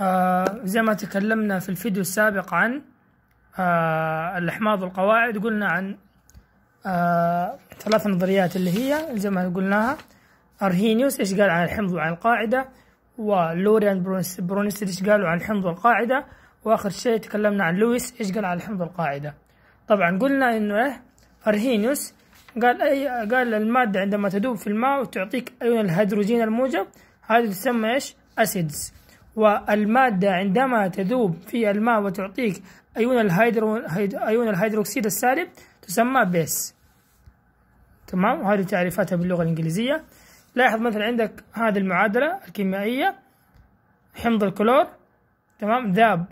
آه زي ما تكلمنا في الفيديو السابق عن آه الأحماض والقواعد قلنا عن آه ثلاث نظريات اللي هي زي ما قلناها أرهينيوس إيش قال عن الحمض وعن القاعدة ولوريان برونس إيش قالوا عن الحمض والقاعدة وآخر شيء تكلمنا عن لويس إيش قال عن الحمض والقاعدة طبعا قلنا إنه إيه أرهينيوس قال أي قال المادة عندما تذوب في الماء وتعطيك أيون الهيدروجين الموجب هذه تسمى إيش أسيدز والمادة عندما تذوب في الماء وتعطيك أيون الهيدرو أيون الهيدروكسيد السالب تسمى بيس تمام وهذه تعريفاتها باللغة الإنجليزية لاحظ مثلا عندك هذه المعادلة الكيميائية حمض الكلور تمام ذاب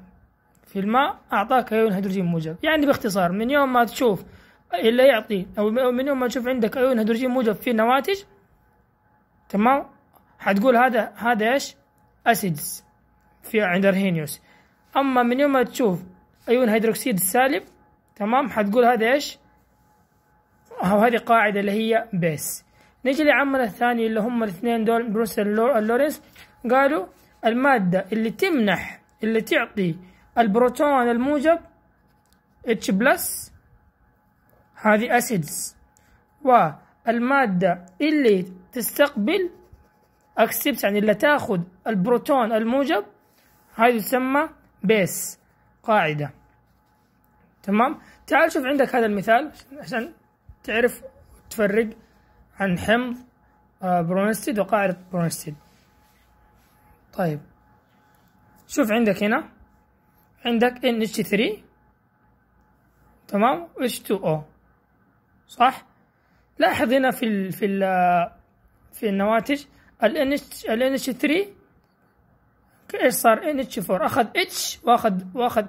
في الماء أعطاك أيون هيدروجين موجب يعني باختصار من يوم ما تشوف إلا يعطي أو من يوم ما تشوف عندك أيون هيدروجين موجب في نواتج تمام حتقول هذا هذا إيش أسيدز في عند ارهينيوس اما من يوم ما تشوف ايون هيدروكسيد السالب تمام حتقول هذا ايش او هذه قاعده اللي هي بيس نيجي للعمل الثاني اللي هم الاثنين دول بروس اللورنس قالوا الماده اللي تمنح اللي تعطي البروتون الموجب H بلس هذه اسيدز والماده اللي تستقبل اكسبت يعني اللي تاخذ البروتون الموجب هذه تسمى بيس قاعدة تمام تعال شوف عندك هذا المثال عشان تعرف تفرق عن حمض آه، برونستيد وقاعدة برونستيد طيب شوف عندك هنا عندك NH3 تمام H2O صح لاحظ هنا في الـ في الـ آه، في النواتج ال NH 3 ايش صار ان اتش 4 اخذ اتش واخذ واخذ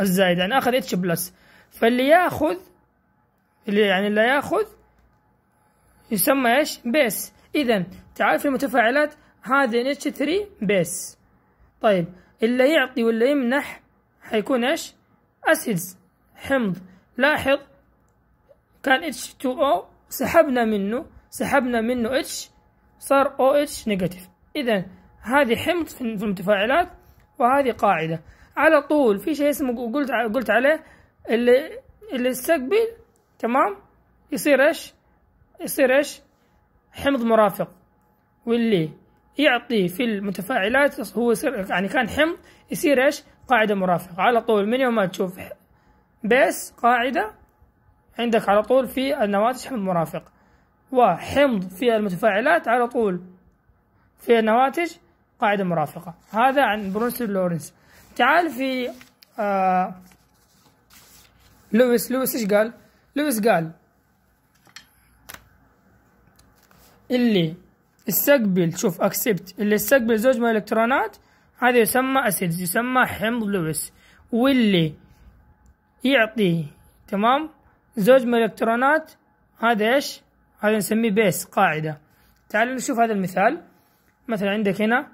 الزايد يعني اخذ اتش بلس فاللي ياخذ اللي يعني اللي ياخذ يسمى ايش بيس اذا تعال في المتفاعلات هذه ان اتش 3 بيس طيب اللي يعطي واللي يمنح حيكون ايش اسيدز حمض لاحظ كان اتش 2 او سحبنا منه سحبنا منه اتش صار او OH اتش نيجاتيف اذا هذه حمض في المتفاعلات وهذه قاعدة على طول في شيء اسمه قلت قلت عليه اللي اللي يستقبل تمام يصير ايش؟ يصير ايش؟ حمض مرافق واللي يعطي في المتفاعلات هو يصير يعني كان حمض يصير ايش؟ قاعدة مرافقة على طول من يوم ما تشوف بيس قاعدة عندك على طول في النواتج حمض مرافق وحمض في المتفاعلات على طول في النواتج قاعدة مرافقة هذا عن برونسون لورنس تعال في آه، لويس لويس ايش قال؟ لويس قال اللي استقبل شوف اكسبت اللي استقبل زوج من الالكترونات هذا يسمى اسيدز يسمى حمض لويس واللي يعطي تمام زوج من الالكترونات هذا ايش؟ هذا نسميه بيس قاعدة تعالوا نشوف هذا المثال مثلا عندك هنا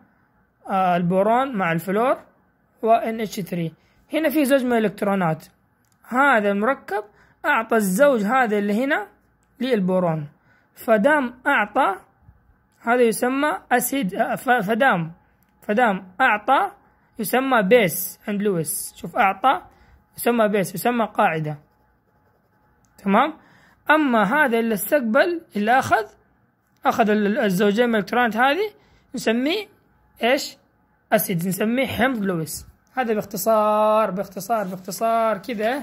البورون مع الفلور و NH3 هنا في زوج من الإلكترونات هذا المركب أعطى الزوج هذا اللي هنا للبورون فدام أعطى هذا يسمى أسيد فدام فدام أعطى يسمى بيس عند لويس شوف أعطى يسمى بيس يسمى قاعدة تمام أما هذا اللي استقبل اللي أخذ أخذ الزوجين من الإلكترونات هذه نسميه إيش اسيدز نسميه حمض لويس هذا باختصار باختصار باختصار كذا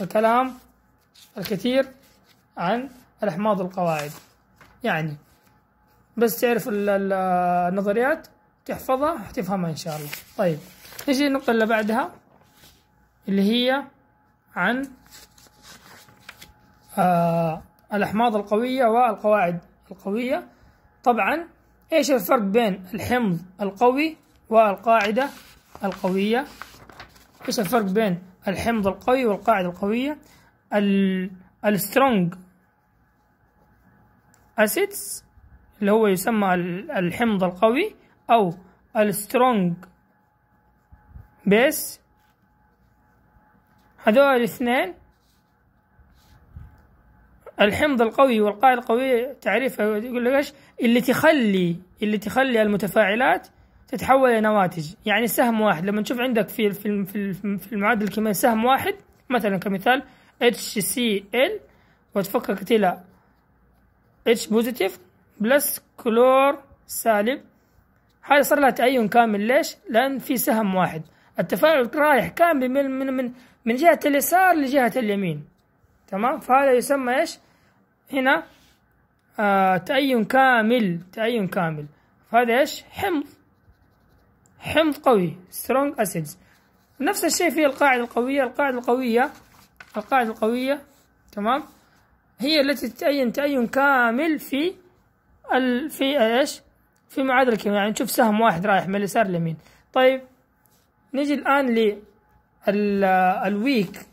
الكلام الكثير عن الأحماض والقواعد يعني بس تعرف النظريات تحفظها وتفهمها إن شاء الله طيب نجي النقطة اللي بعدها اللي هي عن آه الأحماض القوية والقواعد القوية طبعا إيش الفرق بين الحمض القوي والقاعدة القوية إيش الفرق بين الحمض القوي والقاعدة القوية السترونج acids اللي هو يسمى الحمض القوي أو السترونج بيس هذول الاثنين الحمض القوي والقاعدة القوية تعريفها يقول لك ايش اللي تخلي اللي تخلي المتفاعلات تتحول الى نواتج يعني سهم واحد لما تشوف عندك في في في المعادله الكيميائيه سهم واحد مثلا كمثال HCl وتفككت الى H بوزيتيف بلس كلور سالب هذه صار لها تأين كامل ليش؟ لأن في سهم واحد التفاعل رايح كامل من من من من جهة اليسار لجهة اليمين تمام؟ فهذا يسمى ايش؟ هنا آه تأين كامل تأين كامل فهذا ايش؟ حمض حمض قوي strong acids نفس الشيء في القاعدة القوية القاعدة القوية القاعدة القوية تمام هي التي تتأين تأين كامل في ال في ايش في معادلة الكيمياء يعني نشوف سهم واحد رايح من اليسار لليمين طيب نجي الآن ل الويك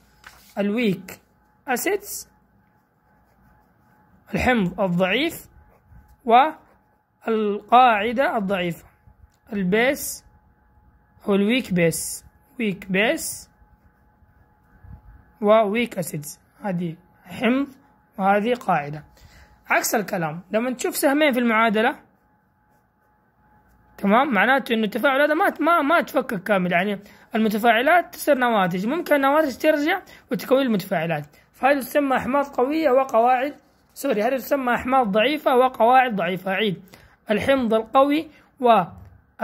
الويك اسيدز الحمض الضعيف والقاعدة الضعيفة البيس هو الويك بيس ويك بيس وويك أسيدز هذه حمض وهذه قاعدة عكس الكلام لما تشوف سهمين في المعادلة تمام معناته انه التفاعل هذا ما ما ما تفكك كامل يعني المتفاعلات تصير نواتج ممكن النواتج ترجع وتكون المتفاعلات فهذه تسمى احماض قويه وقواعد سوري هذه تسمى احماض ضعيفه وقواعد ضعيفه عيد الحمض القوي و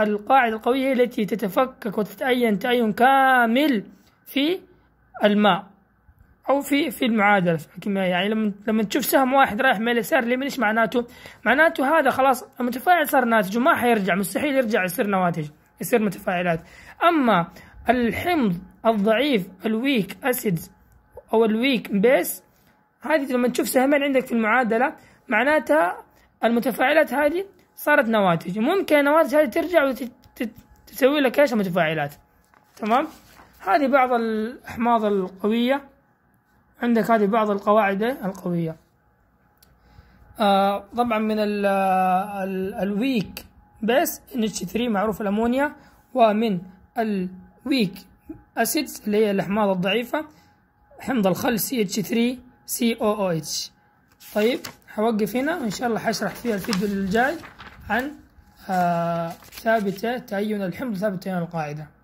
القاعدة القوية التي تتفكك وتتأين تأين كامل في الماء أو في في المعادلة في يعني لما لما تشوف سهم واحد رايح من اليسار لليمين ايش معناته؟ معناته هذا خلاص المتفاعل صار ناتج وما حيرجع مستحيل يرجع يصير نواتج يصير متفاعلات أما الحمض الضعيف الويك أسيدز أو الويك بيس هذه لما تشوف سهمين عندك في المعادلة معناتها المتفاعلات هذه صارت نواتج ممكن النواتج هذه ترجع وتسوي لك ايش متفاعلات تمام هذه بعض الأحماض القوية عندك هذه بعض القواعد القوية آه طبعا من ال الـ الويك بيس NH3 معروف الأمونيا ومن الويك أسيدز اللي هي الأحماض الضعيفة حمض الخل CH3 COOH طيب هوقف هنا وإن شاء الله حشرح فيها الفيديو الجاي عن آه، ثابتة تعين الحمض ثابت تعين القاعدة